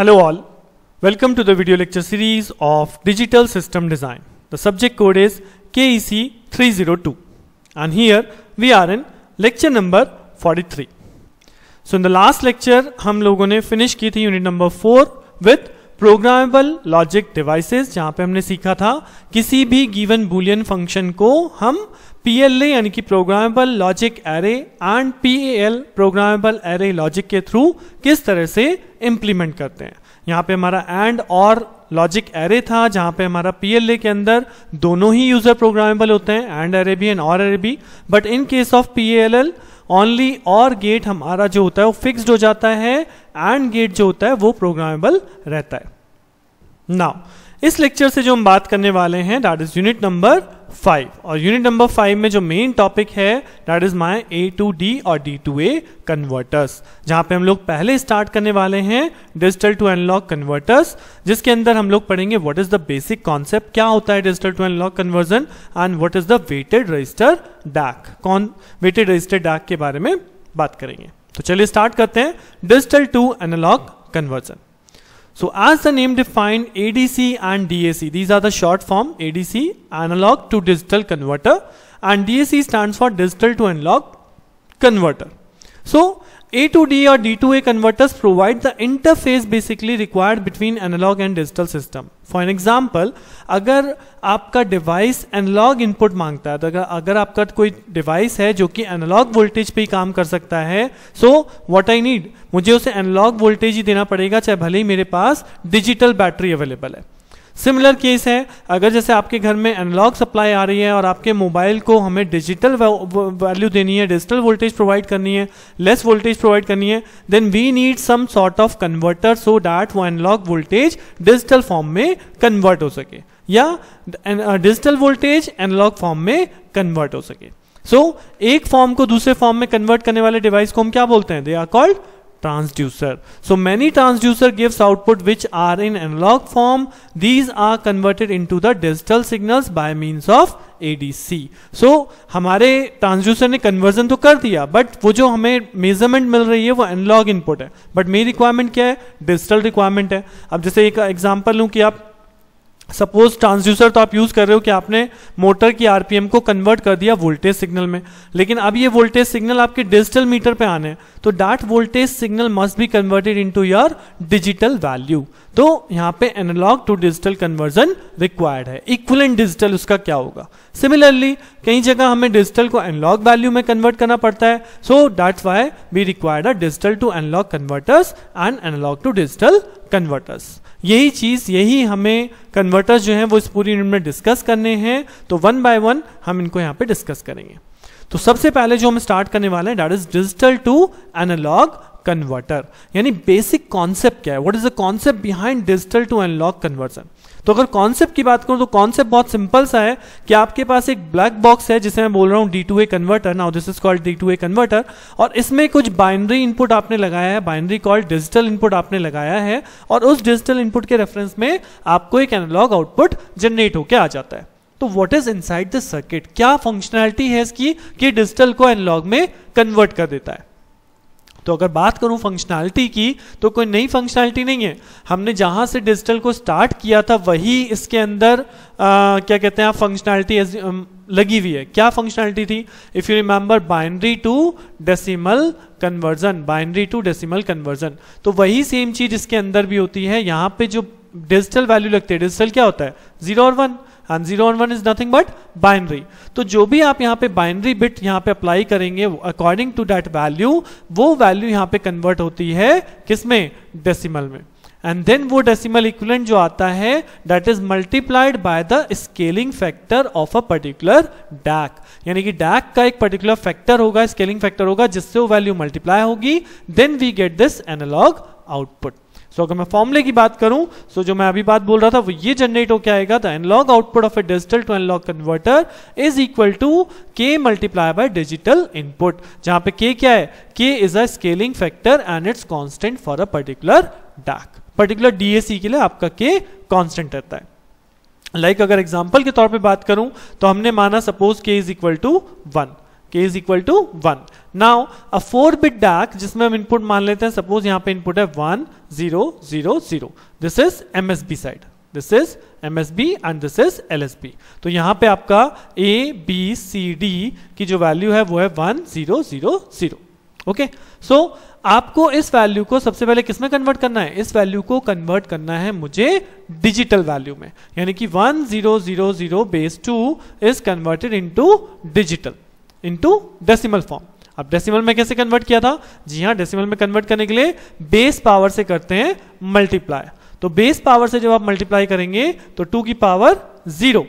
Hello all, welcome to the video lecture series of Digital System Design. The subject code is KEC 302 and here we are in lecture number 43. So in the last lecture हम लोगों ने finish की थी unit number 4 with programmable logic devices जहाँ पे हमने सीखा था किसी भी given boolean function को हम PLA यानी कि programmable logic array and PAL programmable array logic के थ्रू किस तरह से इम्प्लीमेंट करते हैं यहाँ पे हमारा एंड और लॉजिक एरे था जहाँ पे हमारा PLA के अंदर दोनों ही यूजर प्रोग्रामेबल होते हैं एंड एरे भी एंड और एरे भी but in case of L only और गेट हमारा जो होता है वो फिक्स्ड हो जाता है एंड गेट जो होता है वो प्रोग्रामेबल रहता है नाउ इस लेक्चर से जो हम बात करने वाले हैं that is unit number five और यूनिट नंबर फाइव में जो मेन टॉपिक है that is my A to D और डी टू ए कन्वर्टर्स जहां पे हम लोग पहले स्टार्ट करने वाले हैं डिजिटल टू एनलॉग कन्वर्टर्स जिसके अंदर हम लोग पढ़ेंगे what is the basic concept क्या होता है digital to analog conversion and what is the weighted register DAC कौन वेटेड रजिस्टर डैक के बारे में बात करेंगे तो चलिए स्टार्ट करते हैं digital to analog conversion So as the name defined, ADC and DAC, these are the short form ADC, analog to digital converter, and DAC stands for digital to analog converter. So A to D or D to A converters provide the interface basically required between analog and digital system. For an example अगर आपका device analogue input मांगता है तो अगर अगर आपका कोई device है जो कि एनालॉग वोल्टेज पे ही काम कर सकता है सो व्हाट आई नीड मुझे उसे एनालॉग वोल्टेज ही देना पड़ेगा चाहे भले ही मेरे पास डिजिटल बैटरी अवेलेबल है सिमिलर केस है अगर जैसे आपके घर में एनालॉग सप्लाई आ रही है और आपके मोबाइल को हमें डिजिटल वैल्यू देनी है डिजिटल वोल्टेज प्रोवाइड करनी है लेस वोल्टेज प्रोवाइड करनी है then we need some sort of converter so that वो एनालॉग वोल्टेज डिजिटल फॉर्म में कन्वर्ट हो सके या डिजिटल वोल्टेज एनालॉग फॉर्म में कन्वर्ट हो सके सो so, एक फॉर्म को दूसरे फॉर्म में कन्वर्ट करने वाले डिवाइस को हम क्या बोलते हैं they are called transducer. So many transducer gives output which are in analog form. These are converted into the digital signals by means of ADC. So हमारे transducer ने conversion तो कर दिया but वो जो हमें measurement मिल रही है वो analog input है But मेरी requirement क्या है Digital requirement है अब जैसे एक example लूँ कि आप सपोज ट्रांसड्यूसर तो आप यूज कर रहे हो कि आपने मोटर की आरपीएम को कन्वर्ट कर दिया वोल्टेज सिग्नल में लेकिन अब ये वोल्टेज सिग्नल आपके डिजिटल मीटर पे आने तो that voltage signal must be converted into your digital value तो यहाँ पे analog to digital conversion required है इक्वल डिजिटल उसका क्या होगा सिमिलरली कई जगह हमें डिजिटल को एनलॉग वैल्यू में कन्वर्ट करना पड़ता है so that's why we required a digital to analog converters and analog to digital converters यही चीज़ यही हमें कन्वर्टर्स जो हैं वो इस पूरी यूनिट में डिस्कस करने हैं तो वन बाय वन हम इनको यहाँ पे डिस्कस करेंगे तो सबसे पहले जो हम स्टार्ट करने वाले हैं that is digital to analog converter यानी बेसिक कॉन्सेप्ट क्या है what is the concept behind digital to analog conversion तो अगर कॉन्सेप्ट की बात करूं तो कॉन्सेप्ट बहुत सिंपल सा है कि आपके पास एक ब्लैक बॉक्स है जिसे मैं बोल रहा हूं D to A converter now this is called D to A converter और इसमें कुछ बाइनरी इनपुट आपने लगाया है बाइनरी कॉल्ड डिजिटल इनपुट आपने लगाया है और उस डिजिटल इनपुट के रेफरेंस में आपको एक एनालॉग आउटपुट जनरेट होकर आ जाता है तो what is inside the circuit क्या फंक्शनैलिटी है इसकी कि डिजिटल को एनालॉग में कन्वर्ट कर देता है तो अगर बात करूं फंक्शनैलिटी की तो कोई नई फंक्शनैलिटी नहीं है हमने जहां से डिजिटल को स्टार्ट किया था वही इसके अंदर आ, क्या कहते हैं आप फंक्शनैलिटी लगी हुई है क्या फंक्शनैलिटी थी if you remember binary to decimal conversion binary to decimal conversion तो वही सेम चीज इसके अंदर भी होती है यहाँ पे जो डिजिटल वैल्यू लगती है डिजिटल क्या होता है जीरो और one and zero and one is nothing but binary तो जो भी आप यहाँ पे बाइनरी बिट यहाँ पे अप्लाई करेंगे अकॉर्डिंग टू दैट वैल्यू वो वैल्यू यहाँ पे कन्वर्ट होती है किसमें डेसिमल में एंड देन वो डेसिमल इक्विलेंट जो आता है that is multiplied by the scaling factor of a particular DAC यानी कि डैक का एक पर्टिकुलर फैक्टर होगा स्केलिंग फैक्टर होगा जिससे वो वैल्यू मल्टीप्लाई होगी then we get this analog output so अगर मैं फॉर्मूले की बात करूं सो जो मैं अभी बात बोल रहा था वो ये जनरेट होकर आएगा the analog output of a digital to analog converter is equal to K multiply by digital input जहां पे के क्या है K is a scaling factor and it's constant for a particular DAC particular DSC के लिए आपका के constant रहता है लाइक like अगर एग्जाम्पल के तौर पर बात करूं तो हमने माना suppose K is equal to one K is equal to one now a four bit DAC जिसमें हम इनपुट मान लेते हैं सपोज यहाँ पे इनपुट है one zero zero zero this is M S B side this is M S B and this is L S B तो यहां पे आपका ए बी सी डी की जो वैल्यू है वो है one zero zero zero okay so आपको इस वैल्यू को सबसे पहले किसमें कन्वर्ट करना है इस वैल्यू को कन्वर्ट करना है मुझे डिजिटल वैल्यू में यानी कि one zero zero zero base two is converted into digital into decimal form अब डेसिमल में कैसे कन्वर्ट किया था जी हाँ डेसिमल में कन्वर्ट करने के लिए बेस पावर से करते हैं मल्टीप्लाई तो बेस पावर से जब आप मल्टीप्लाई करेंगे तो टू की पावर जीरो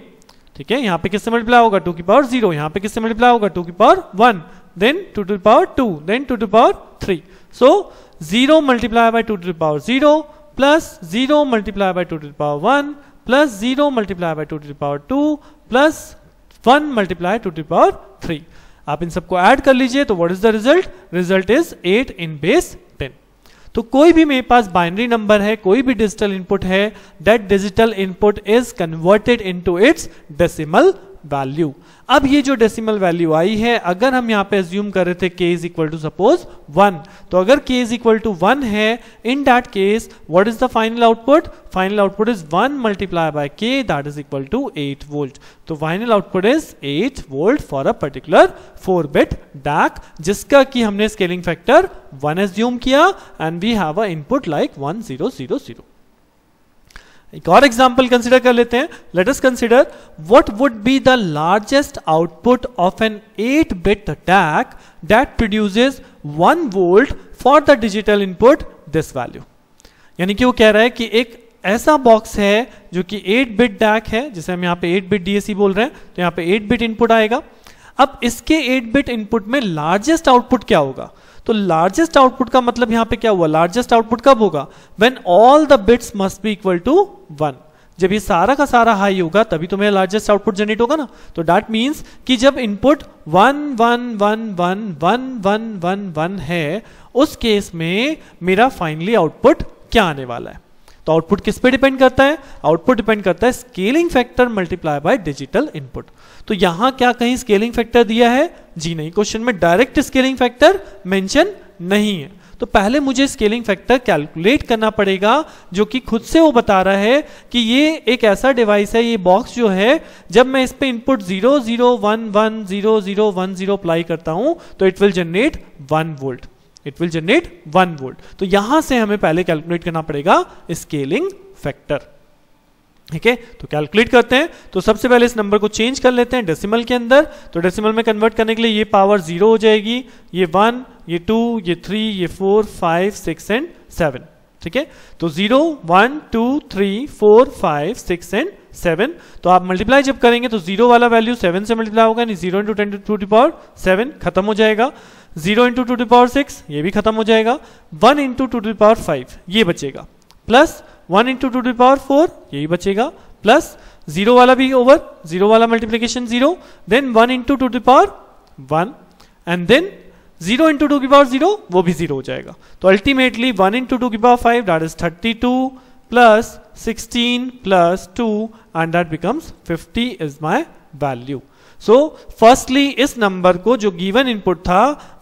ठीक है यहाँ पे किससे मल्टीप्लाई होगा टू की पावर जीरो यहाँ पे किससे मल्टीप्लाई होगा टू की power one then two to power two then two to power three so zero multiply by two to power zero plus zero multiply by two to power one plus zero multiply by two to power two plus one multiply two to power three आप इन सबको add कर लीजिए तो what is the result result is eight in base ten तो कोई भी मेरे पास बाइनरी नंबर है कोई भी डिजिटल इनपुट है that digital input is converted into its decimal value अब ये जो डेसिमल वैल्यू आई है अगर हम यहाँ पे एज्यूम कर रहे थे K is equal to suppose one तो अगर K is equal to one है in that case what is the final output final output is one multiply by K that is equal to eight volt तो final output is eight volt for a particular four bit DAC जिसका कि हमने scaling factor one assume किया and we have a input like one zero zero zero एक और example consider कर लेते हैं let consider what would be the largest output of an eight bit DAC that produces one volt for the digital input this value यानी कि वो कह रहा है कि एक ऐसा बॉक्स है जो कि 8 बिट डैक है जिसे हम यहाँ पे 8 बिट डीएसी बोल रहे हैं तो यहाँ पे 8 बिट इनपुट आएगा अब इसके 8 बिट इनपुट में लार्जेस्ट आउटपुट क्या होगा तो लार्जेस्ट आउटपुट का मतलब यहां पे क्या हुआ लार्जेस्ट आउटपुट कब होगा when all the bits must be equal to one जब ये सारा का सारा हाई होगा तभी तो मेरा लार्जेस्ट आउटपुट जनरेट होगा ना तो डैट मीन्स कि जब input one one one one one one one one है उस केस में मेरा फाइनली आउटपुट क्या आने वाला है तो आउटपुट किस पे डिपेंड करता है आउटपुट डिपेंड करता है scaling factor multiply by digital input तो यहां क्या कहीं स्केलिंग फैक्टर दिया है जी नहीं क्वेश्चन में डायरेक्ट स्केलिंग फैक्टर मेंशन नहीं है तो पहले मुझे स्केलिंग फैक्टर कैलकुलेट करना पड़ेगा जो कि खुद से वो बता रहा है कि ये एक ऐसा डिवाइस है ये बॉक्स जो है जब मैं इस पे input zero zero one one zero zero one zero apply करता हूं तो it will generate one volt it will generate one volt तो यहां से हमें पहले कैलकुलेट करना पड़ेगा स्केलिंग फैक्टर ठीक है तो कैलकुलेट करते हैं तो सबसे पहले इस नंबर को चेंज कर लेते हैं डेसिमल के अंदर तो डेसिमल में कन्वर्ट करने के लिए ये पावर जीरो हो जाएगी ये वन ये टू ये थ्री ये four five six and seven ठीक है तो zero one two three four five six and seven तो आप मल्टीप्लाई जब करेंगे तो जीरो वाला वैल्यू सेवन से मल्टीप्लाई होगा यानी zero into ten two to power seven खत्म हो जाएगा zero into two to power six ये भी खत्म हो जाएगा one into two to power five ये बचेगा plus one into two to power four यही बचेगा प्लस जीरो वाला भी ओवर जीरो वाला multiplication zero then one into two to power one and then zero into two की power zero वो भी जीरो हो जाएगा तो अल्टीमेटली वन इंटू टू की power five that is thirty two plus sixteen plus two and that becomes fifty is my value so firstly इस number को जो गिवन इनपुट था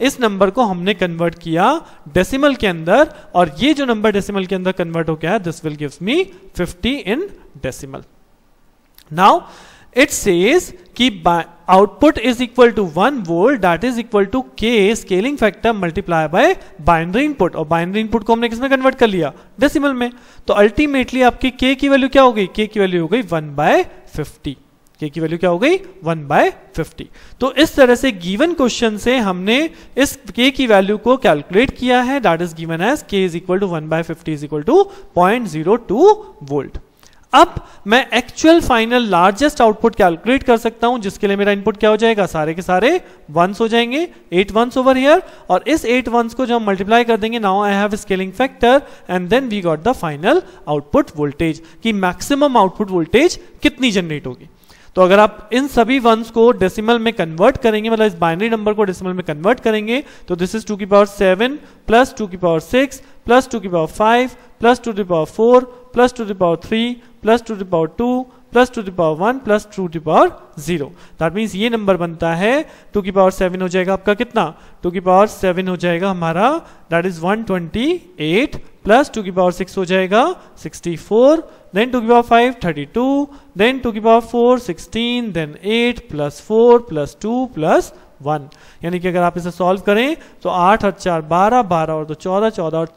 इस नंबर को हमने कन्वर्ट किया डेसिमल के अंदर और ये जो नंबर डेसिमल के अंदर कन्वर्ट हो गया है this will give me 50 in decimal now it says कि output is equal to one volt that is equal to K scaling factor multiply by binary input और बाइनरी इनपुट को हमने किसमें कन्वर्ट कर लिया डेसिमल में तो अल्टीमेटली आपकी के की वैल्यू क्या हो गई के की वैल्यू हो गई वन बाय फिफ्टी के की वैल्यू क्या हो गई वन बाय फिफ्टी तो इस तरह से गिवन क्वेश्चन से हमने इस के की वैल्यू को कैलकुलेट किया है that is given as K is equal to one by fifty is equal to point zero two volt अब मैं actual final largest output calculate कर सकता हूं जिसके लिए मेरा इनपुट क्या हो जाएगा सारे के सारे वंस हो जाएंगे एट वंस ओवर हियर और इस एट वंस को जब मल्टीप्लाई कर देंगे now I have scaling factor and then we got the final output voltage की मैक्सिमम आउटपुट वोल्टेज कितनी जनरेट होगी तो अगर आप इन सभी वंस को डेसिमल में कन्वर्ट करेंगे मतलब इस बाइनरी नंबर को डेसिमल में कन्वर्ट करेंगे तो दिस इज टू की पावर सेवन प्लस टू की पावर सिक्स प्लस टू की पावर फाइव प्लस टू की पावर फोर प्लस टू की पावर थ्री प्लस टू की power two plus two the power one plus two the power zero that means ये number बनता है to की power seven हो जाएगा आपका कितना टू की पावर सेवन हो जाएगा हमारा that is one twenty eight plus two की पावर सिक्स हो जाएगा सिक्सटी फोर देन टू की power five thirty two then two की power four sixteen then eight plus four plus two plus one यानी कि अगर आप इसे सॉल्व करें तो आठ और चार बारह बारह और दो चौदह चौदह और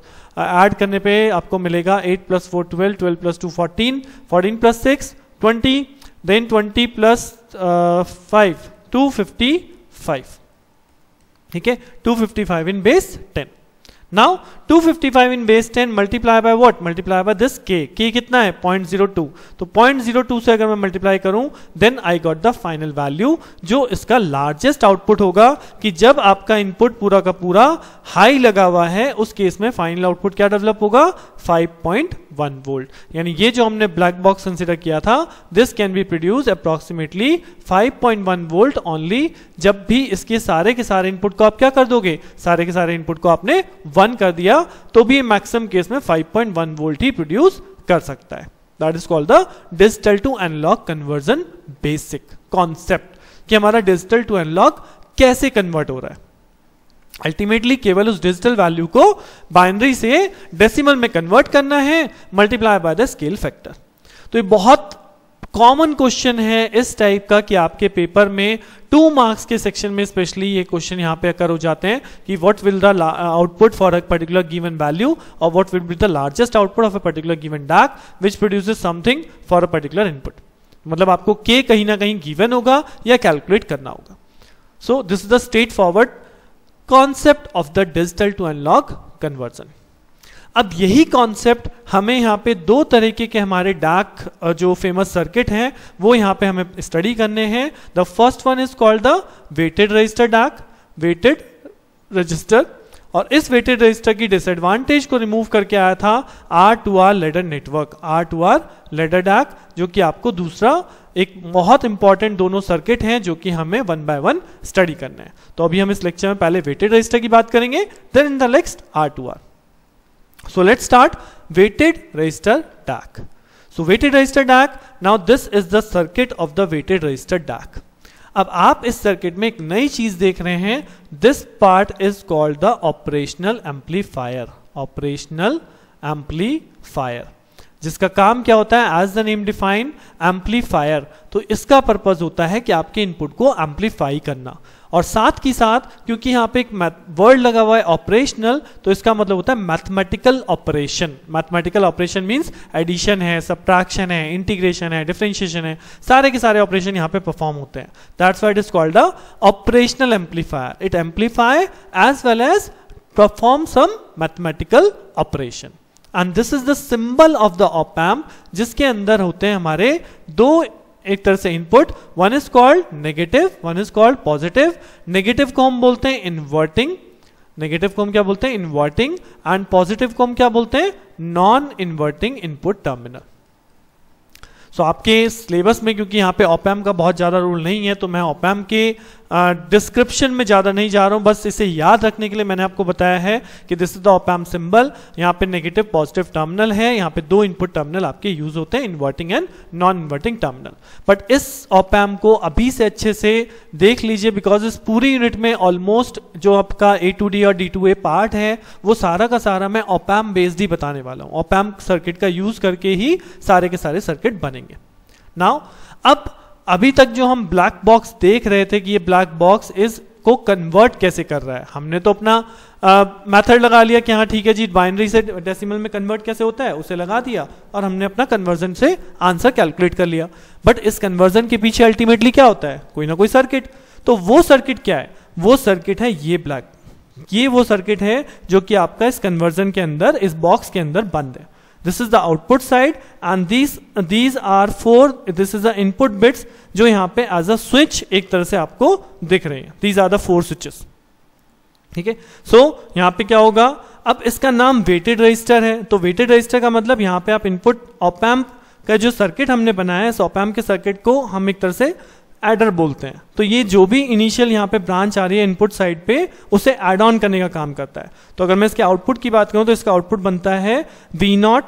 ऐड करने पे आपको मिलेगा eight plus four twelve twelve plus two fourteen fourteen plus six 20 then 20 plus, uh, 5 255 okay 255 in base 10 Now 255 in base 10 multiply by what? Multiply by this k. k कितना है? 0.02. तो 0.02 से अगर मैं multiply करूं then I got the final value जो इसका largest output होगा कि जब आपका input पूरा का पूरा high लगा हुआ है उस case में final output क्या develop होगा 5.1 volt. यानी ये जो हमने black box consider किया था this can be produced approximately 5.1 volt only जब भी इसके सारे के सारे input को आप क्या कर दोगे सारे के सारे input को आपने वन कर दिया तो भी मैक्सिमम केस में 5.1 वोल्ट ही प्रोड्यूस कर सकता है that is called the digital to analog conversion basic concept कि हमारा डिजिटल टू एनलॉग कैसे कन्वर्ट हो रहा है अल्टीमेटली केवल उस डिजिटल वैल्यू को बाइनरी से डेसिमल में कन्वर्ट करना है multiply by the scale factor तो ये बहुत कॉमन क्वेश्चन है इस टाइप का कि आपके पेपर में टू मार्क्स के सेक्शन में स्पेशली ये क्वेश्चन यहाँ पे अकर हो जाते हैं कि what will the output for a particular given value और what will be the largest output of a particular given DAC which produces something for a particular input मतलब आपको के कहीं ना कहीं गिवन होगा या कैलकुलेट करना होगा so this is the straightforward concept of the digital to analog conversion अब यही कॉन्सेप्ट हमें यहाँ पे दो तरीके के हमारे डार्क जो फेमस सर्किट हैं वो यहाँ पे हमें स्टडी करने हैं the first one is called the weighted register डार्क वेटेड रजिस्टर और इस वेटेड रजिस्टर की डिसएडवांटेज को रिमूव करके आया था R two R ladder network R two R ladder डार्क जो कि आपको दूसरा एक बहुत इंपॉर्टेंट दोनों सर्किट हैं जो कि हमें वन बाय वन स्टडी करना है तो अभी हम इस लेक्चर में पहले वेटेड रजिस्टर की बात करेंगे then in the next R two R So let's start weighted resistor DAC. So weighted resistor DAC, now this is the circuit of the weighted resistor DAC. अब आप इस सर्किट में एक नई चीज देख रहे हैं this part is called the operational amplifier operational amplifier जिसका काम क्या होता है as the name define amplifier तो इसका पर्पज होता है कि आपके इनपुट को एम्पलीफाई करना और साथ ही साथ क्योंकि यहाँ पे एक वर्ड लगा हुआ है ऑपरेशनल तो इसका मतलब होता है mathematical operation mathematical operation means addition है सब्ट्रैक्शन है इंटीग्रेशन है डिफ्रेंशिएशन है सारे के सारे ऑपरेशन यहाँ पे परफॉर्म होते हैं that's what is called a operational amplifier it amplify as well as perform some mathematical operation and this is the symbol of the opamp जिसके अंदर होते हैं हमारे दो एक तरह से input one is called negative one is called positive negative को हम बोलते हैं इन्वर्टिंग नेगेटिव को हम क्या बोलते हैं इन्वर्टिंग एंड पॉजिटिव को हम क्या बोलते हैं non inverting input terminal so आपके सिलेबस में क्योंकि यहाँ पे ओपैम का बहुत ज़्यादा रूल नहीं है तो मैं ओपैम के डिस्क्रिप्शन में ज़्यादा नहीं जा रहा हूँ बस इसे याद रखने के लिए मैंने आपको बताया है कि this is the opamp symbol यहाँ पे नेगेटिव पॉजिटिव टर्मिनल है यहाँ पे दो इनपुट टर्मिनल आपके यूज होते हैं inverting and non inverting terminal but इस ओपैम को अभी से अच्छे से देख लीजिए बिकॉज इस पूरी यूनिट में ऑलमोस्ट जो आपका ए टू डी और डी टू ए पार्ट है वो सारा का सारा मैं ओपैम बेस्ड ही बताने वाला हूँ ओपैम सर्किट का यूज करके ही सारे के सारे सर्किट बनेंगे नाउ अब अभी तक जो हम ब्लैक बॉक्स देख रहे थे कि ये ब्लैक बॉक्स इस को कन्वर्ट कैसे कर रहा है हमने तो अपना मेथड लगा लिया कि हाँ ठीक है जी बाइनरी से डेसिमल में कन्वर्ट कैसे होता है उसे लगा दिया और हमने अपना कन्वर्जन से आंसर कैलकुलेट कर लिया बट इस कन्वर्जन के पीछे अल्टीमेटली क्या होता है कोई ना कोई सर्किट तो वो सर्किट क्या है वो सर्किट है ये ब्लैक ये वो सर्किट है जो कि आपका इस कन्वर्जन के अंदर इस बॉक्स के अंदर बंद है this is the output side and these these are four this is the input bits जो यहाँ पे एज अ स्विच एक तरह से आपको दिख रहे हैं these are the four switches ठीक है सो so, यहाँ पे क्या होगा अब इसका नाम वेटेड रजिस्टर है तो वेटेड रजिस्टर का मतलब यहाँ पे आप इनपुट ऑपैम्प का जो सर्किट हमने बनाया है इस ऑपैम्प के सर्किट को हम एक तरह से एडर बोलते हैं तो ये जो भी इनिशियल यहाँ पे ब्रांच आ रही है इनपुट साइड पे उसे एड ऑन करने का काम करता है तो अगर मैं इसके आउटपुट की बात करूँ तो इसका आउटपुट बनता है V naught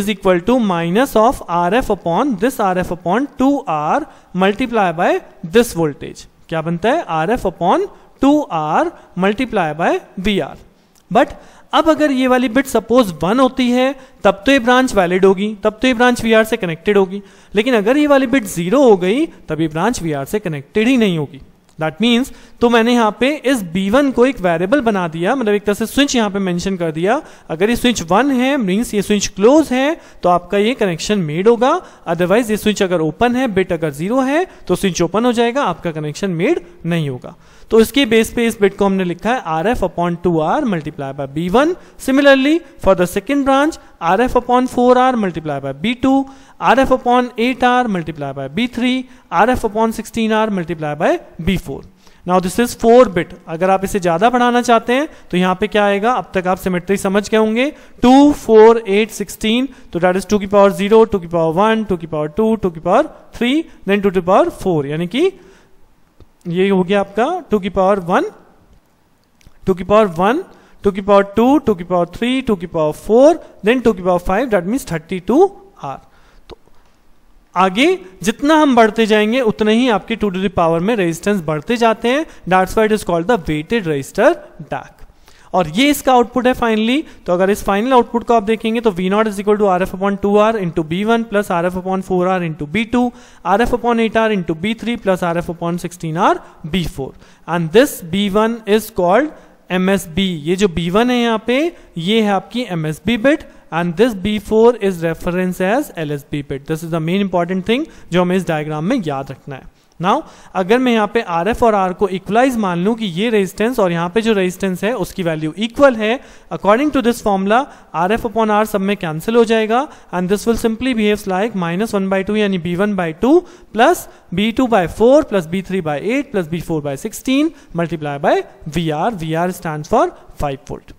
is equal to minus of R F upon this R F upon two R multiply by this voltage क्या बनता है R F upon two R multiply by V R but अब अगर ये वाली bit suppose one होती है तब तो ये ब्रांच वैलिड होगी तब तो ये ब्रांच वी से कनेक्टेड होगी लेकिन अगर ये वाली बिट जीरो हो गई तब ये ब्रांच वी से कनेक्टेड ही नहीं होगी दैट मीन्स तो मैंने यहाँ पे इस B1 को एक वेरिएबल बना दिया मतलब एक तरह से स्विच यहाँ पे मेंशन कर दिया अगर ये स्विच वन है मीन्स ये स्विच क्लोज है तो आपका ये कनेक्शन मेड होगा अदरवाइज ये स्विच अगर ओपन है बिट अगर जीरो है तो स्विच ओपन हो जाएगा आपका कनेक्शन मेड नहीं होगा तो इसके बेस पे इस बिट को हमने लिखा है R F upon two R multiply by B one similarly for the second branch R F upon four R multiply by B two R F upon eight R multiply by B three R F upon sixteen R multiply by B four now this is four bit अगर आप इसे ज्यादा बढ़ाना चाहते हैं तो यहाँ पे क्या आएगा अब तक आप सिमेट्री समझ गए होंगे टू फोर एट सिक्सटीन तो डेट इज टू की पावर जीरो टू की पावर वन टू की पावर टू टू की power three then two to power four यानी कि ये हो गया आपका टू की पावर वन टू की पावर वन टू की पावर टू टू की पावर थ्री टू की पावर फोर देन टू की power five that mean thirty two R तो आगे जितना हम बढ़ते जाएंगे उतने ही आपके टू टू दावर में रेजिस्टेंस बढ़ते जाते हैं dart white is called the weighted register dark और ये इसका आउटपुट है फाइनली तो अगर इस फाइनल आउटपुट को आप देखेंगे तो V naught is equal to R F upon two R into B one plus R F upon four R into B two R F upon eight R into B three plus R F upon sixteen R B four and this B one is called M S B ये जो B one है यहाँ पे ये है आपकी M S B bit and this B four is reference as L S B bit this is the main important thing जो हमें इस डायग्राम में याद रखना है नाउ अगर मैं यहाँ पे आर एफ और आर को इक्वलाइज मान लूँ कि ये रेजिस्टेंस और यहाँ पे जो रेजिस्टेंस है उसकी वैल्यू इक्वल है according to this formula R F upon R सब में कैंसिल हो जाएगा and this will simply behave like minus one by two यानी B one by two plus B two by four plus B three by eight plus B four by sixteen multiply by V R V R stand for five volt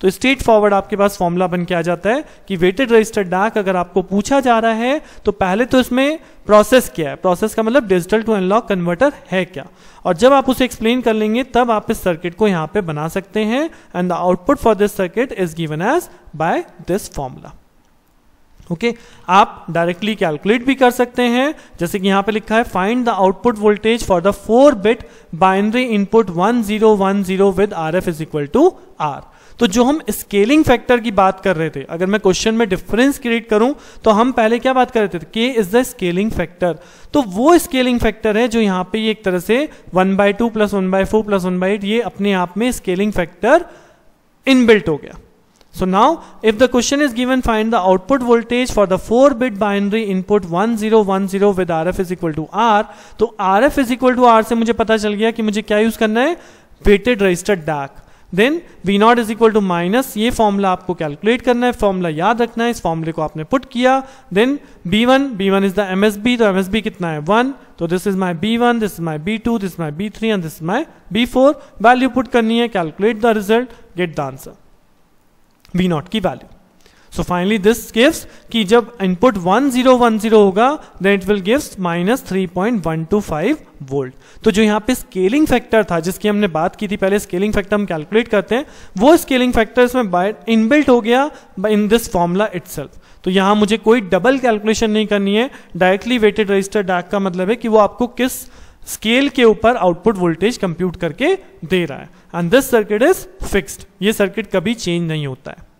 तो straightforward आपके पास formula बन के आ जाता है कि weighted resistor डाक अगर आपको पूछा जा रहा है तो पहले तो इसमें प्रोसेस क्या है प्रोसेस का मतलब डिजिटल टू एनलॉग कन्वर्टर है क्या और जब आप उसे एक्सप्लेन कर लेंगे तब आप इस सर्किट को यहां पे बना सकते हैं and the output for this circuit is given as by this formula okay okay, आप डायरेक्टली कैलकुलेट भी कर सकते हैं जैसे कि यहां पे लिखा है find the output voltage for the four bit binary input 1010 with R F is equal to R तो जो हम स्केलिंग फैक्टर की बात कर रहे थे अगर मैं क्वेश्चन में डिफरेंस क्रिएट करूं तो हम पहले क्या बात कर रहे थे K is the scaling factor तो वो स्केलिंग फैक्टर है जो यहां पे ये एक तरह से one by two plus one by four plus one by eight ये अपने आप में स्केलिंग फैक्टर इनबिल्ट हो गया So now, if the question is given, find the output voltage for the 4-bit binary input 1010 R F is equal to R तो R F is equal to R से मुझे पता चल गया कि मुझे क्या यूज करना है weighted resistor DAC then V naught is equal to minus ये फॉर्मूला आपको कैलकुलेट करना है फॉर्मूला याद रखना है इस फॉर्मूले को आपने पुट किया then B one B one is the M S B तो एम एस बी कितना है वन तो this is my B one this is my B two this my B three and this my B four value put करनी है calculate the result get the answer V naught की value so finally this gives कि जब input 1010 होगा then it will gives minus three point one two five volt तो जो यहाँ पे स्केलिंग फैक्टर था जिसकी हमने बात की थी पहले स्केलिंग फैक्टर हम कैलकुलेट करते हैं वो स्केलिंग फैक्टर इसमें इनबिल्ट हो गया इन दिस फॉर्मूला इट तो यहाँ मुझे कोई डबल कैलकुलेशन नहीं करनी है डायरेक्टली वेटेड रजिस्टर डाक का मतलब है कि वो आपको किस स्केल के ऊपर आउटपुट वोल्टेज कंप्यूट करके दे रहा है and this circuit is fixed ये सर्किट कभी चेंज नहीं होता है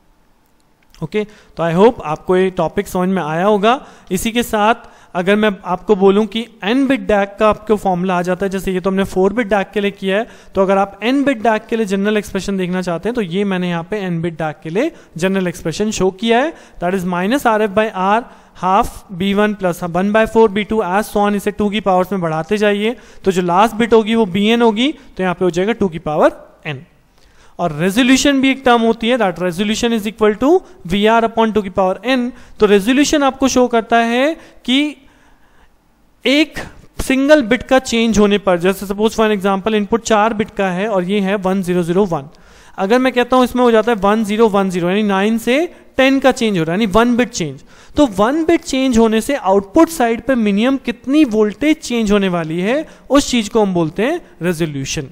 ओके तो आई होप आपको ये टॉपिक समझ में आया होगा इसी के साथ अगर मैं आपको बोलूं कि n बिट डैक का आपको फॉर्मूला आ जाता है जैसे ये तो हमने 4 बिट डैक के लिए किया है तो अगर आप n बिट डैक के लिए जनरल एक्सप्रेशन देखना चाहते हैं तो ये मैंने यहाँ पे n बिट डैक के लिए जनरल एक्सप्रेशन शो किया है that is minus R F by R half B one plus one by four B two as so on इसे टू की पावर्स में बढ़ाते जाइए तो जो लास्ट बिट होगी वो बी एन होगी तो यहाँ पे हो जाएगा टू की पावर एन और रेजोल्यूशन भी एक टर्म होती है that resolution is equal to V R upon two की पावर एन तो रेजोल्यूशन आपको शो करता है कि एक सिंगल बिट का चेंज होने पर जैसे सपोज फॉर एग्जाम्पल इनपुट चार बिट का है और ये है वन जीरो जीरो वन अगर मैं कहता हूं इसमें हो जाता है वन जीरो वन जीरो यानी नाइन से टेन का चेंज हो रहा है यानी वन बिट चेंज तो वन बिट चेंज होने से आउटपुट साइड पर मिनिमम कितनी वोल्टेज चेंज होने वाली है उस चीज को हम बोलते हैं रेजोल्यूशन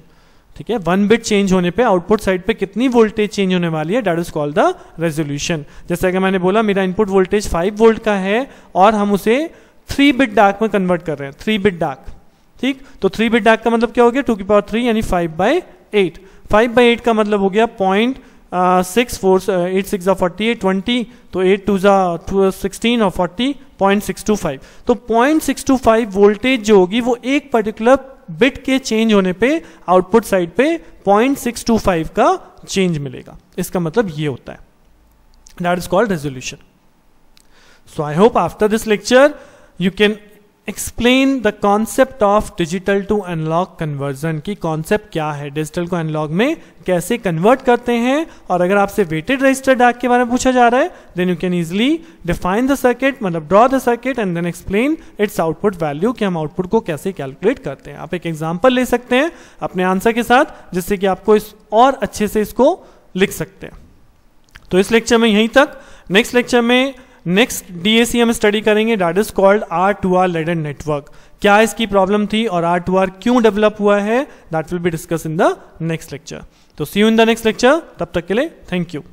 ठीक है वन बिट चेंज होने पे आउटपुट साइड पे कितनी वोल्टेज चेंज होने वाली है that is called the resolution जैसे कि मैंने बोला मेरा इनपुट वोल्टेज फाइव वोल्ट का है और हम उसे थ्री बिट डार्क में कन्वर्ट कर रहे हैं थ्री बिट डार्क ठीक तो थ्री बिट डार्क का मतलब क्या हो गया टू की पावर थ्री यानी five by eight five by eight का मतलब हो गया point six four eight six forty eight twenty तो एट टू जा सिक्सटीन और forty point six two five तो point six two five voltage जो होगी वो एक पर्टिकुलर बिट के चेंज होने पे आउटपुट साइड पे 0.625 का चेंज मिलेगा इसका मतलब ये होता है that is called resolution so I hope after this lecture you can explain the concept of digital to analog conversion की कॉन्सेप्ट क्या है डिजिटल को अनलॉक में कैसे कन्वर्ट करते हैं और अगर आपसे वेटेड रजिस्टर डाक के बारे में पूछा जा रहा है then you can easily define the circuit मतलब draw the circuit and then explain its output value कि हम आउटपुट को कैसे कैलकुलेट करते हैं आप एक एग्जाम्पल ले सकते हैं अपने आंसर के साथ जिससे कि आपको इस और अच्छे से इसको लिख सकते हैं तो इस लेक्चर में यहीं तक नेक्स्ट लेक्चर में नेक्स्ट डीएसी हम स्टडी करेंगे that is called R two R ladder network क्या इसकी प्रॉब्लम थी और आर टू आर क्यों डेवलप हुआ है that will be discussed in the next lecture तो see you in the next lecture तब तक के लिए थैंक यू